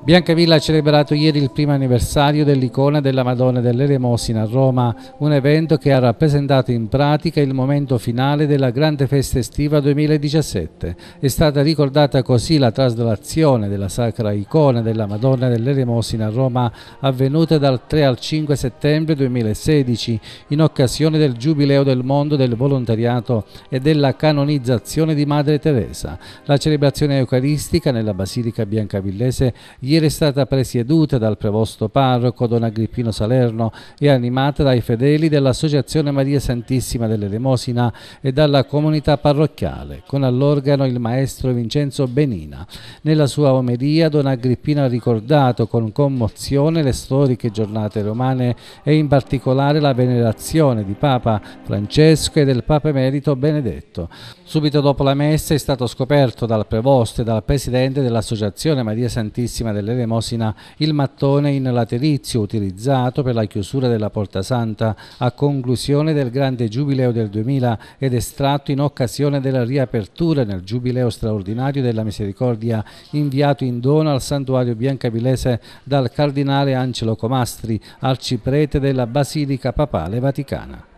Biancavilla ha celebrato ieri il primo anniversario dell'icona della Madonna dell'Eremosina a Roma, un evento che ha rappresentato in pratica il momento finale della grande festa estiva 2017. È stata ricordata così la traslazione della sacra icona della Madonna dell'Eremosina a Roma avvenuta dal 3 al 5 settembre 2016 in occasione del Giubileo del Mondo del Volontariato e della canonizzazione di Madre Teresa. La celebrazione eucaristica nella Basilica Biancavillese ieri è stata presieduta dal prevosto parroco Don Agrippino Salerno e animata dai fedeli dell'Associazione Maria Santissima dell'Elemosina e dalla comunità parrocchiale, con all'organo il maestro Vincenzo Benina. Nella sua omeria Don Agrippino ha ricordato con commozione le storiche giornate romane e in particolare la venerazione di Papa Francesco e del Papa Emerito Benedetto. Subito dopo la messa è stato scoperto dal prevosto e dal presidente dell'Associazione Maria Santissima dell'elemosina il mattone in laterizio utilizzato per la chiusura della Porta Santa a conclusione del grande giubileo del 2000 ed estratto in occasione della riapertura nel giubileo straordinario della misericordia inviato in dono al santuario biancabilese dal cardinale Angelo Comastri, arciprete della Basilica Papale Vaticana.